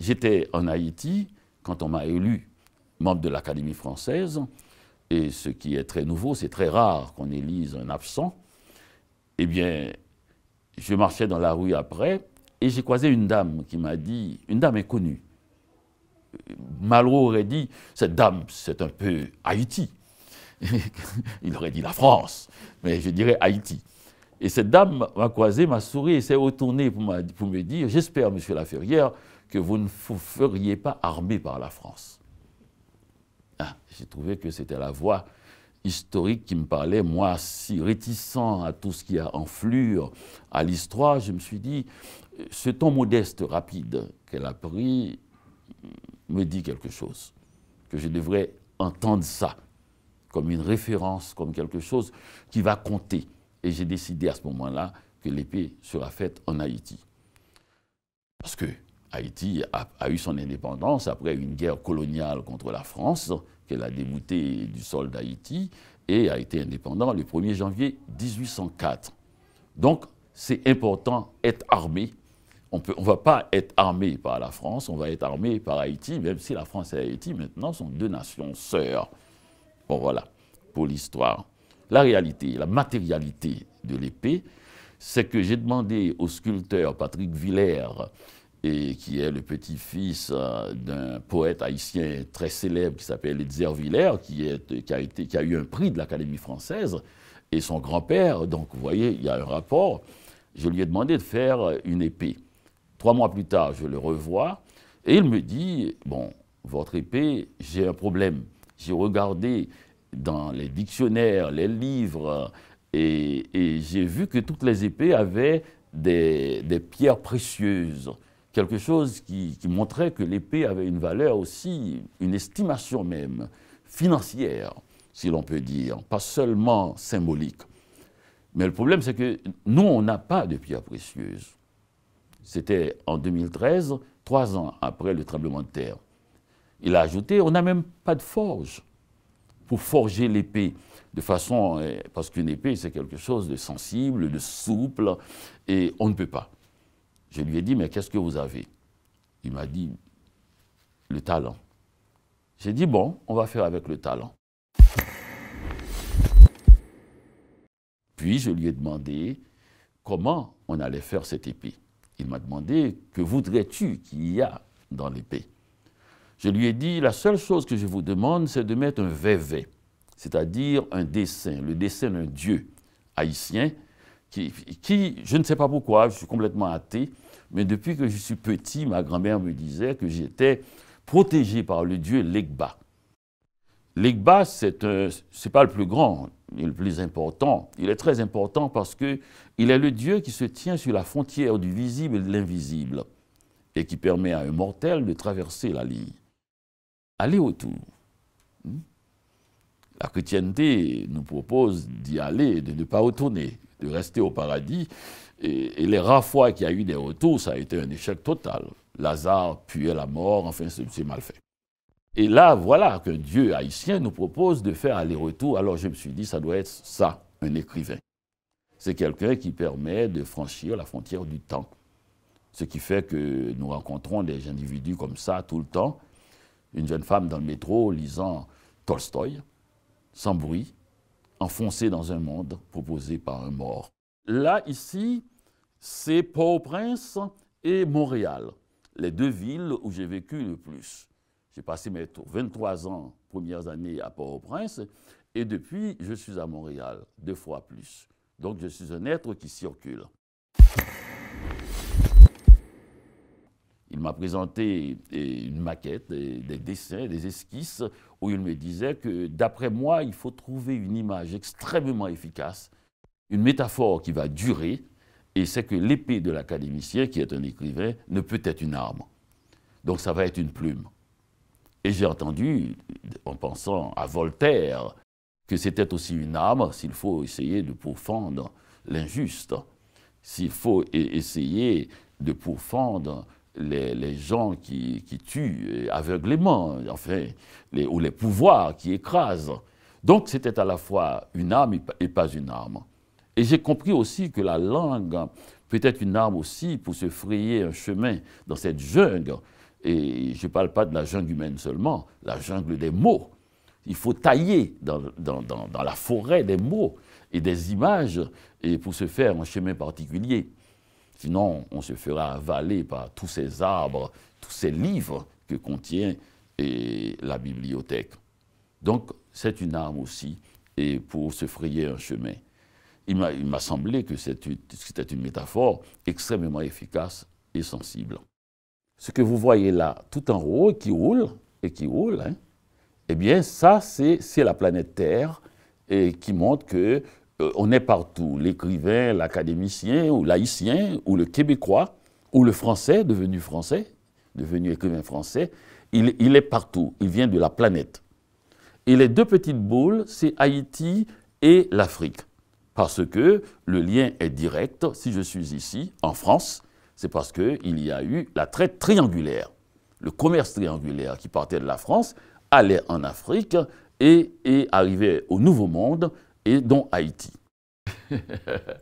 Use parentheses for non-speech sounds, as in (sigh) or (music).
J'étais en Haïti quand on m'a élu membre de l'Académie française, et ce qui est très nouveau, c'est très rare qu'on élise un absent. Eh bien, je marchais dans la rue après, et j'ai croisé une dame qui m'a dit, une dame inconnue, Malraux aurait dit, cette dame, c'est un peu Haïti. (laughs) Il aurait dit la France, mais je dirais Haïti. Et cette dame m'a croisé, m'a souri et s'est retournée pour, me dire, j'espère, monsieur Laferrière, que vous ne vous feriez pas armé par la France. Ah, j'ai trouvé que c'était la voix historique qui me parlait, moi, si réticent à tout ce qui a enflure à l'histoire, je me suis dit, ce ton modeste, rapide qu'elle a pris me dit quelque chose, que je devrais entendre ça comme une référence, comme quelque chose qui va compter. Et j'ai décidé à ce moment-là que l'épée sera faite en Haïti. Parce que Haïti a, eu son indépendance après une guerre coloniale contre la France, qu'elle a déboutée du sol d'Haïti, et a été indépendant le 1er janvier 1804. Donc, c'est important, être armé, on ne va pas être armé par la France, on va être armé par Haïti, même si la France et Haïti, maintenant, sont deux nations sœurs. Bon, voilà, pour l'histoire. La réalité, la matérialité de l'épée, c'est que j'ai demandé au sculpteur Patrick Villers, qui est le petit-fils euh, d'un poète haïtien très célèbre qui s'appelle Edzer Villers, qui, a qui a eu un prix de l'Académie française, et son grand-père, donc vous voyez, il y a un rapport, je lui ai demandé de faire une épée. Trois mois plus tard, je le revois et il me dit, bon, votre épée, j'ai un problème. J'ai regardé dans les dictionnaires, les livres, et, j'ai vu que toutes les épées avaient des, pierres précieuses. Quelque chose qui, qui montrait que l'épée avait une valeur aussi, une estimation même, financière, si l'on peut dire, pas seulement symbolique. Mais le problème, c'est que nous, on n'a pas de pierres précieuses. C'était en 2013, trois ans après le tremblement de terre. Il a ajouté, on n'a même pas de forge pour forger l'épée de façon, eh, parce qu'une épée c'est quelque chose de sensible, de souple, et on ne peut pas. Je lui ai dit, mais qu'est-ce que vous avez Il m'a dit, le talent. J'ai dit, bon, on va faire avec le talent. Puis je lui ai demandé comment on allait faire cette épée. Il m'a demandé Que voudrais-tu qu'il y a dans l'épée Je lui ai dit La seule chose que je vous demande, c'est de mettre un vévé, c'est-à-dire un dessin, le dessin d'un dieu haïtien, qui, je ne sais pas pourquoi, je suis complètement athée, mais depuis que je suis petit, ma grand-mère me disait que j'étais protégé par le dieu Legba. Legba, c'est n'est pas le plus grand, le plus important. Il est très important parce qu'il est le Dieu qui se tient sur la frontière du visible et de l'invisible et qui permet à un mortel de traverser la ligne. Aller autour. Hmm? La chrétienté nous propose d'y aller, de ne pas retourner, de rester au paradis. Et, les rares fois qu'il y a eu des retours, ça a été un échec total. Lazare puait la mort, enfin, c'est mal fait. Et là, voilà qu'un Dieu haïtien nous propose de faire aller-retour. Alors je me suis dit, ça doit être ça, un écrivain. C'est quelqu'un qui permet de franchir la frontière du temps. Ce qui fait que nous rencontrons des individus comme ça tout le temps. Une jeune femme dans le métro lisant Tolstoï, sans bruit, enfoncée dans un monde proposé par un mort. Là, ici, c'est Port-au-Prince et Montréal, les deux villes où j'ai vécu le plus. J'ai passé mes 23 ans, premières années à Port-au-Prince, et depuis, je suis à Montréal, deux fois plus. Donc, je suis un être qui circule. Il m'a présenté une maquette, des dessins, des esquisses, où il me disait que, d'après moi, il faut trouver une image extrêmement efficace, une métaphore qui va durer, et c'est que l'épée de l'académicien, qui est un écrivain, ne peut être une arme. Donc ça va être une plume. Et j'ai entendu, en pensant à Voltaire, que c'était aussi une âme s'il faut essayer de pourfendre l'injuste, s'il faut e-, essayer de pourfendre les, gens qui, tuent aveuglément, enfin, ou les pouvoirs qui écrasent. Donc c'était à la fois une âme et pas une arme. Et j'ai compris aussi que la langue peut être une arme aussi pour se frayer un chemin dans cette jungle et je ne parle pas de la jungle humaine seulement, la jungle des mots. Il faut tailler dans, la forêt des mots et des images, et pour se faire un chemin particulier. Sinon, on se fera avaler par tous ces arbres, tous ces livres que contient la bibliothèque. Donc, c'est une arme aussi et pour se frayer un chemin. Il m'a semblé que c'était une métaphore extrêmement efficace et sensible ce que vous voyez là, tout en haut, qui roule, et qui roule, hein, eh bien, ça, c'est la planète Terre, et qui montre qu'on euh, est partout. L'écrivain, l'académicien, ou l'haïtien, ou le québécois, ou le français, devenu français, devenu écrivain français, il, il est partout. Il vient de la planète. Et les deux petites boules, c'est Haïti et l'Afrique. Parce que le lien est direct. Si je suis ici, en France, c'est parce qu'il y a eu la traite triangulaire. Le commerce triangulaire qui partait de la France allait en Afrique et, est arrivait au Nouveau Monde et dont Haïti. (laughs)